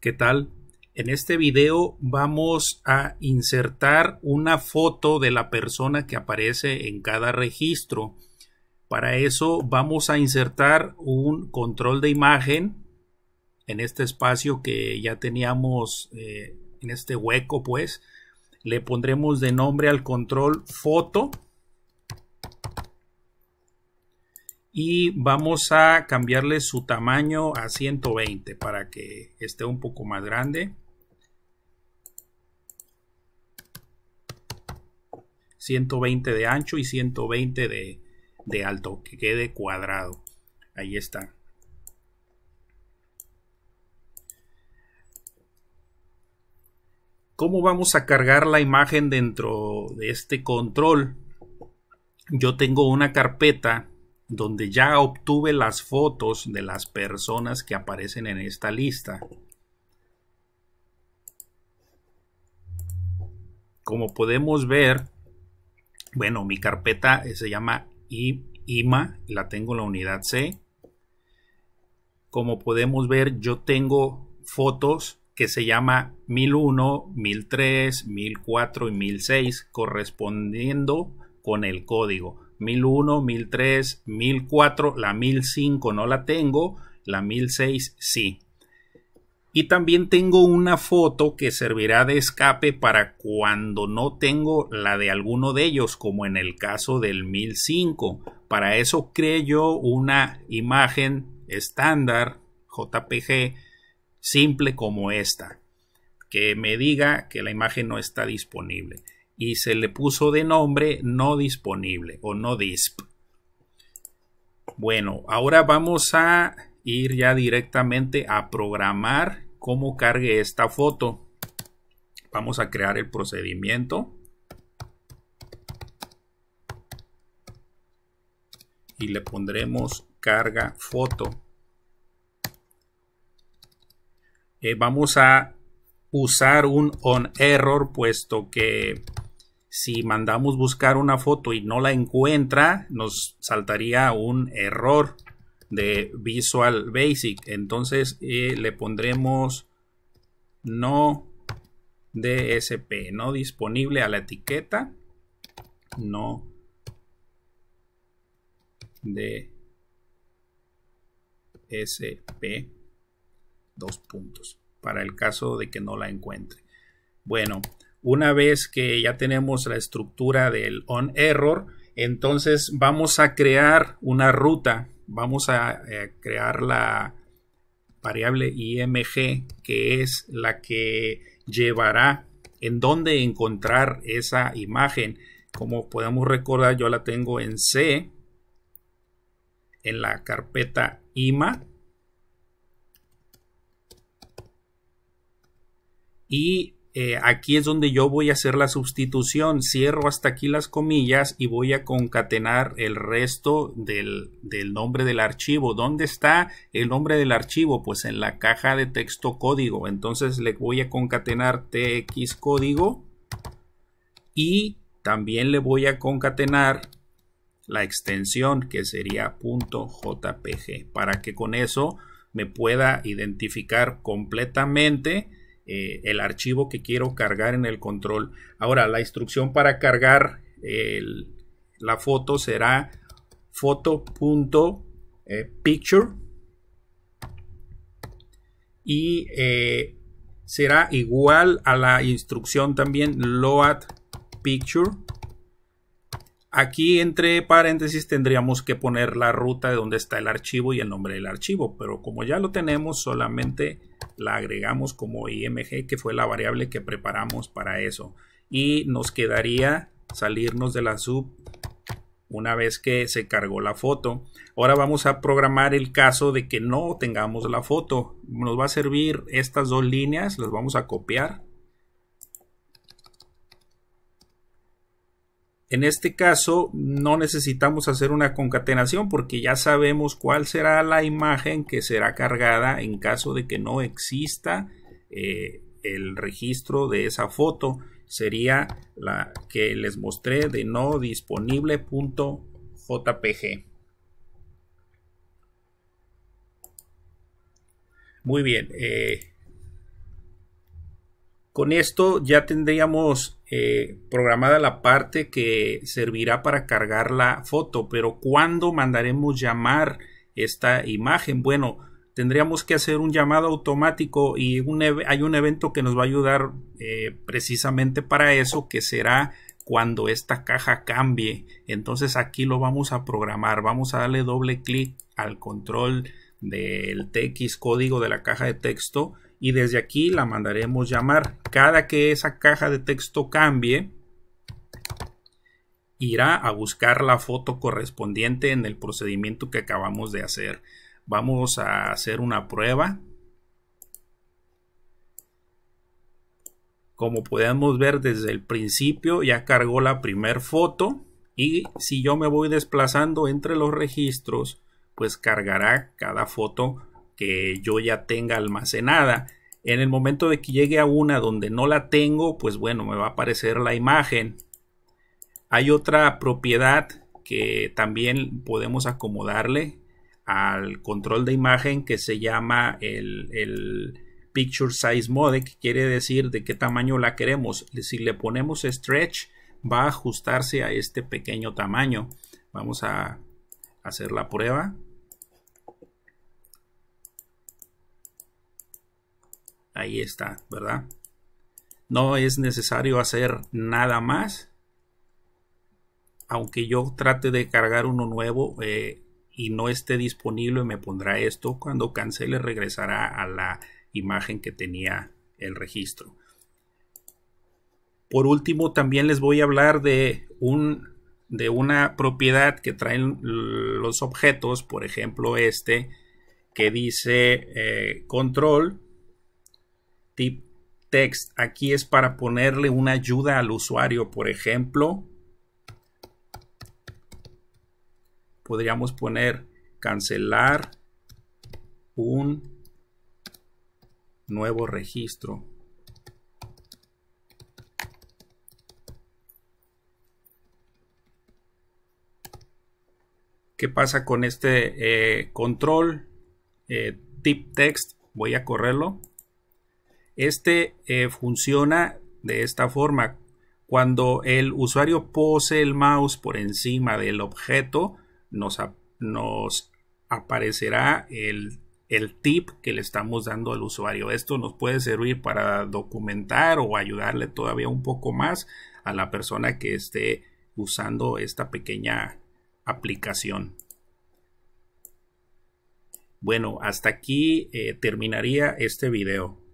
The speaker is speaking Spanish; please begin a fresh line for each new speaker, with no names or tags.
¿Qué tal? En este video vamos a insertar una foto de la persona que aparece en cada registro. Para eso vamos a insertar un control de imagen en este espacio que ya teníamos, eh, en este hueco pues. Le pondremos de nombre al control foto y vamos a cambiarle su tamaño a 120 para que esté un poco más grande. 120 de ancho y 120 de, de alto, que quede cuadrado. Ahí está. ¿Cómo vamos a cargar la imagen dentro de este control? Yo tengo una carpeta donde ya obtuve las fotos de las personas que aparecen en esta lista. Como podemos ver, bueno, mi carpeta se llama IMA, la tengo en la unidad C. Como podemos ver, yo tengo fotos que se llama 1001, 1003, 1004 y 1006 correspondiendo con el código. 1001, 1003, 1004, la 1005 no la tengo, la 1006 sí. Y también tengo una foto que servirá de escape para cuando no tengo la de alguno de ellos, como en el caso del 1005. Para eso creé yo una imagen estándar JPG simple como esta, que me diga que la imagen no está disponible y se le puso de nombre no disponible o no disp. Bueno, ahora vamos a ir ya directamente a programar cómo cargue esta foto. Vamos a crear el procedimiento. Y le pondremos carga foto. Eh, vamos a usar un on error puesto que si mandamos buscar una foto y no la encuentra, nos saltaría un error de Visual Basic. Entonces eh, le pondremos no DSP, no disponible a la etiqueta, no DSP, dos puntos, para el caso de que no la encuentre. Bueno, una vez que ya tenemos la estructura del on error, entonces vamos a crear una ruta, vamos a eh, crear la variable img que es la que llevará en dónde encontrar esa imagen. Como podemos recordar, yo la tengo en C, en la carpeta IMA. Y eh, aquí es donde yo voy a hacer la sustitución, cierro hasta aquí las comillas y voy a concatenar el resto del, del, nombre del archivo. ¿Dónde está el nombre del archivo? Pues en la caja de texto código. Entonces le voy a concatenar tx código y también le voy a concatenar la extensión que sería .jpg para que con eso me pueda identificar completamente eh, el archivo que quiero cargar en el control. Ahora, la instrucción para cargar la foto será foto.picture eh, y eh, será igual a la instrucción también load picture Aquí entre paréntesis tendríamos que poner la ruta de donde está el archivo y el nombre del archivo, pero como ya lo tenemos solamente la agregamos como img que fue la variable que preparamos para eso y nos quedaría salirnos de la sub una vez que se cargó la foto. Ahora vamos a programar el caso de que no tengamos la foto. Nos va a servir estas dos líneas, las vamos a copiar En este caso no necesitamos hacer una concatenación porque ya sabemos cuál será la imagen que será cargada en caso de que no exista eh, el registro de esa foto. Sería la que les mostré de no disponible.jpg. Muy bien. Eh, con esto ya tendríamos eh, programada la parte que servirá para cargar la foto, pero ¿cuándo mandaremos llamar esta imagen? Bueno, tendríamos que hacer un llamado automático y hay un evento que nos va a ayudar eh, precisamente para eso, que será cuando esta caja cambie. Entonces aquí lo vamos a programar. Vamos a darle doble clic al control del TX código de la caja de texto y desde aquí la mandaremos llamar. Cada que esa caja de texto cambie, irá a buscar la foto correspondiente en el procedimiento que acabamos de hacer. Vamos a hacer una prueba. Como podemos ver desde el principio ya cargó la primer foto y si yo me voy desplazando entre los registros pues cargará cada foto que yo ya tenga almacenada. En el momento de que llegue a una donde no la tengo, pues bueno, me va a aparecer la imagen. Hay otra propiedad que también podemos acomodarle al control de imagen que se llama el, Picture Size Mode, que quiere decir de qué tamaño la queremos. Si le ponemos stretch, va a ajustarse a este pequeño tamaño. Vamos a hacer la prueba. Ahí está, ¿verdad? No es necesario hacer nada más. Aunque yo trate de cargar uno nuevo eh, y no esté disponible, me pondrá esto. Cuando cancele, regresará a la imagen que tenía el registro. Por último, también les voy a hablar de, un, de una propiedad que traen los objetos, por ejemplo este, que dice eh, control tip text. Aquí es para ponerle una ayuda al usuario. Por ejemplo, podríamos poner cancelar un nuevo registro. ¿Qué pasa con este eh, control eh, tip text? Voy a correrlo. Este eh, funciona de esta forma. Cuando el usuario pose el mouse por encima del objeto, nos, aparecerá el, tip que le estamos dando al usuario. Esto nos puede servir para documentar o ayudarle todavía un poco más a la persona que esté usando esta pequeña aplicación. Bueno, hasta aquí eh, terminaría este video.